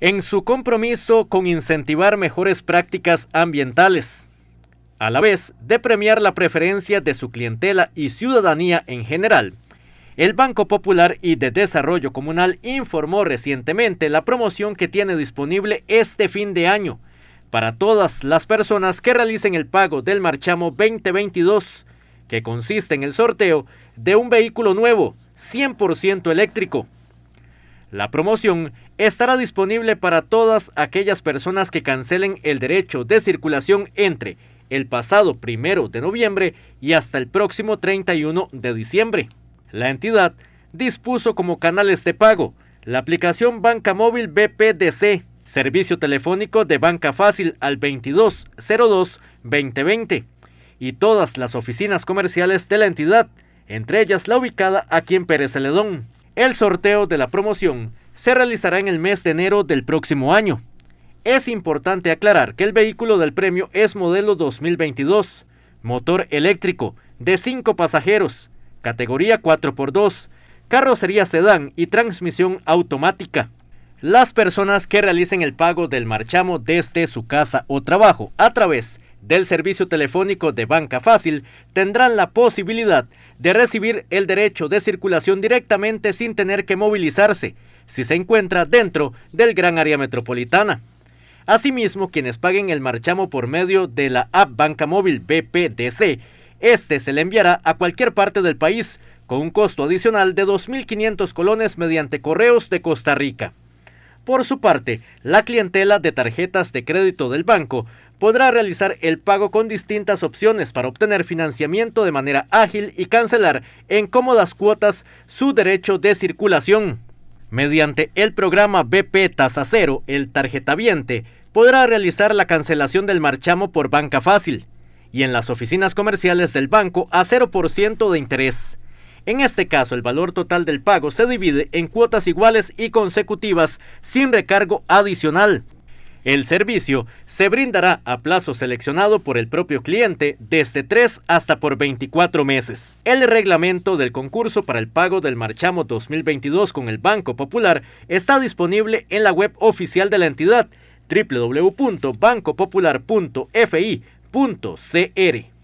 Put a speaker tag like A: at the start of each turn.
A: en su compromiso con incentivar mejores prácticas ambientales, a la vez de premiar la preferencia de su clientela y ciudadanía en general. El Banco Popular y de Desarrollo Comunal informó recientemente la promoción que tiene disponible este fin de año para todas las personas que realicen el pago del marchamo 2022, que consiste en el sorteo de un vehículo nuevo, 100% eléctrico, la promoción estará disponible para todas aquellas personas que cancelen el derecho de circulación entre el pasado primero de noviembre y hasta el próximo 31 de diciembre. La entidad dispuso como canales de pago la aplicación Banca Móvil BPDC, servicio telefónico de Banca Fácil al 2202-2020 y todas las oficinas comerciales de la entidad, entre ellas la ubicada aquí en Pérez Celedón. El sorteo de la promoción se realizará en el mes de enero del próximo año. Es importante aclarar que el vehículo del premio es modelo 2022, motor eléctrico, de 5 pasajeros, categoría 4x2, carrocería sedán y transmisión automática las personas que realicen el pago del marchamo desde su casa o trabajo a través del servicio telefónico de Banca Fácil tendrán la posibilidad de recibir el derecho de circulación directamente sin tener que movilizarse si se encuentra dentro del gran área metropolitana. Asimismo, quienes paguen el marchamo por medio de la app Banca Móvil BPDC, este se le enviará a cualquier parte del país con un costo adicional de 2.500 colones mediante correos de Costa Rica. Por su parte, la clientela de tarjetas de crédito del banco podrá realizar el pago con distintas opciones para obtener financiamiento de manera ágil y cancelar en cómodas cuotas su derecho de circulación. Mediante el programa BP Tasa Cero, el tarjetaviente podrá realizar la cancelación del marchamo por banca fácil y en las oficinas comerciales del banco a 0% de interés. En este caso, el valor total del pago se divide en cuotas iguales y consecutivas sin recargo adicional. El servicio se brindará a plazo seleccionado por el propio cliente desde 3 hasta por 24 meses. El reglamento del concurso para el pago del marchamo 2022 con el Banco Popular está disponible en la web oficial de la entidad www.bancopopular.fi.cr.